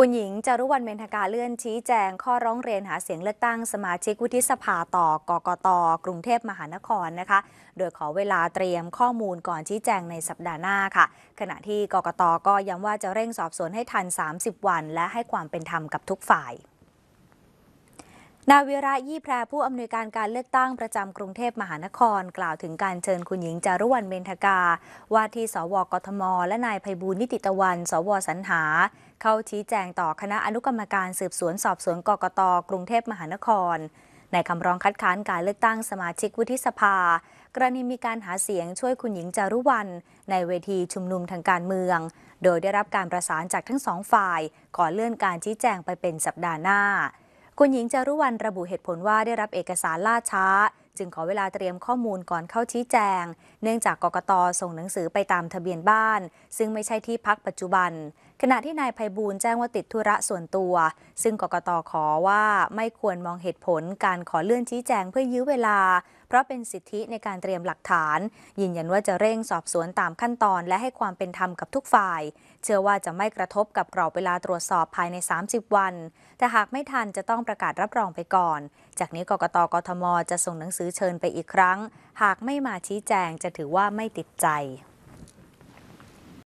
คุณหญิงจารุวรรณเมธกาเลื่อนชี้แจงข้อร้องเรียนหาเสียงเลือกตั้งสมาชิกวุฒิสภาต่อกกต กรุงเทพมหานครนะคะ โดยขอเวลาเตรียมข้อมูลก่อนชี้แจงในสัปดาห์หน้าค่ะ ขณะที่กกตก็ย้ำว่าจะเร่งสอบสวนให้ทัน 30 วันและให้ความเป็นธรรมกับทุกฝ่ายนาวิระยี่แพรผู้อำนวยการการเลือกตั้งประจำกรุงเทพมหานคร กล่าวถึงการเชิญคุณหญิงจารุวรรณเบนทกาว่าที่สวกทม และนายภัยบูลนิติตะวันสวสรรหา เข้าชี้แจงต่อคณะอนุกรรมการสืบสวนสอบสวนกกต กรุงเทพมหานคร ในคำร้องคัดค้านการเลือกตั้งสมาชิกวุฒิสภา กรณีมีการหาเสียงช่วยคุณหญิงจารุวรรณในเวทีชุมนุมทางการเมือง โดยได้รับการประสานจากทั้งสองฝ่ายก่อนเลื่อนการชี้แจงไปเป็นสัปดาห์หน้าคุณหญิงจารุวรรณระบุเหตุผลว่าได้รับเอกสารล่าช้า จึงขอเวลาเตรียมข้อมูลก่อนเข้าชี้แจงเนื่องจากกกตส่งหนังสือไปตามทะเบียนบ้าน ซึ่งไม่ใช่ที่พักปัจจุบัน ขณะที่นายภัยบูลแจ้งว่าติดธุระส่วนตัว ซึ่งกกตขอว่าไม่ควรมองเหตุผลการขอเลื่อนชี้แจงเพื่อยื้อเวลาเพราะเป็นสิทธิในการเตรียมหลักฐานยืนยันว่าจะเร่งสอบสวนตามขั้นตอน และให้ความเป็นธรรมกับทุกฝ่าย เชื่อว่าจะไม่กระทบกับกรอบเวลาตรวจสอบภายใน 30 วันแต่หากไม่ทันจะต้องประกาศรับรองไปก่อน จากนี้กกตกทมจะส่งหนังสือเชิญไปอีกครั้ง หากไม่มาชี้แจงจะถือว่าไม่ติดใจ